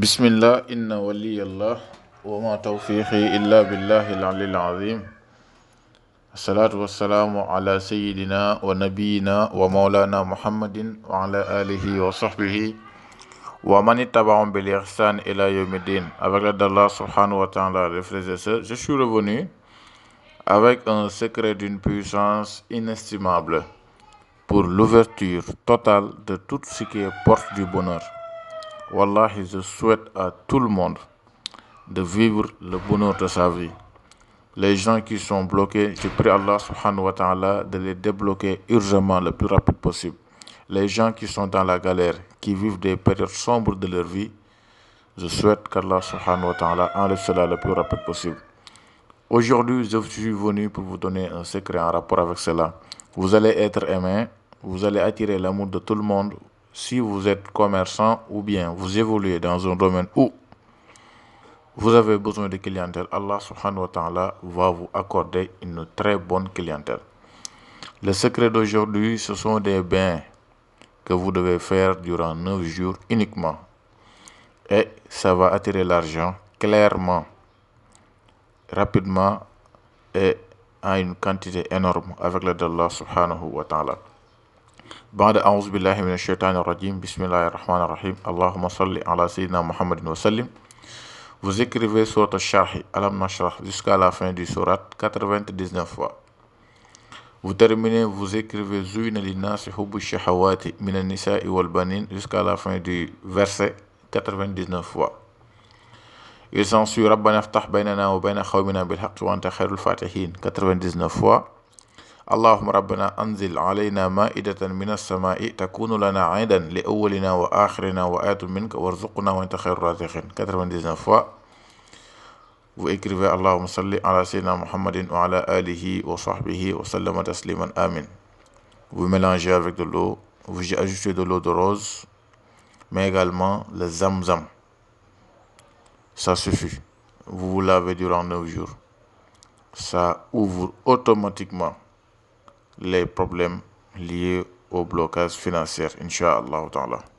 بسم الله إن ولي الله وما توفيقي إلا بالله العلي العظيم الصلاة والسلام على سيدنا ونبينا ومولانا محمد وعلى آله وصحبه ومن اتبعهم بالإحسان إلى يوم الدين أبقى الله سبحانه وتعالى رفرزيسر Je suis revenu avec un secret d'une puissance inestimable pour l'ouverture totale de tout ce qui est porte du bonheur. Wallahi, je souhaite à tout le monde de vivre le bonheur de sa vie. Les gens qui sont bloqués, je prie Allah subhanahu wa ta'ala de les débloquer urgemment le plus rapide possible. Les gens qui sont dans la galère, qui vivent des périodes sombres de leur vie, je souhaite qu'Allah subhanahu wa ta'ala enlève cela le plus rapide possible. Aujourd'hui, je suis venu pour vous donner un secret en rapport avec cela. Vous allez être aimé, vous allez attirer l'amour de tout le monde, si vous êtes commerçant ou bien vous évoluez dans un domaine où vous avez besoin de clientèle, Allah subhanahu wa ta'ala va vous accorder une très bonne clientèle. Le secret d'aujourd'hui, ce sont des bains que vous devez faire durant 9 jours uniquement. Et ça va attirer l'argent clairement, rapidement et à une quantité énorme avec l'aide d'Allah subhanahu wa ta'ala. بعد أعوذ بالله من الشيطان الرجيم بسم الله الرحمن الرحيم اللهم صل على سيدنا محمد وسلم Vous écrivez sur le charhi Alam Nashrah jusqu'à la fin du surat 99 fois. Vous terminez, vous écrivez Zuina linnasi hubu shahawati minan Nisa wal banin jusqu'à la fin du verset 99 fois. Il s'en suit Rabbana ftah bainana ou baina khawmina bil haqq wa khairul fatihin 99 fois. اللهم ربنا أنزل علينا مائدة من السماء تكون لنا عيدا لأولنا وآخرنا وآيات منك وارزقنا وانت خير الرازقين كثر من ديزن فوا وإكرفي اللهم صل على سيدنا محمد وعلى آله وصحبه وسلم تسليما آمين وملانجي avec de l'eau وجي أجوتي de l'eau de rose mais également le zamzam ça suffit vous vous lavez durant 9 les problèmes liés au blocage financier, Inch'Allah.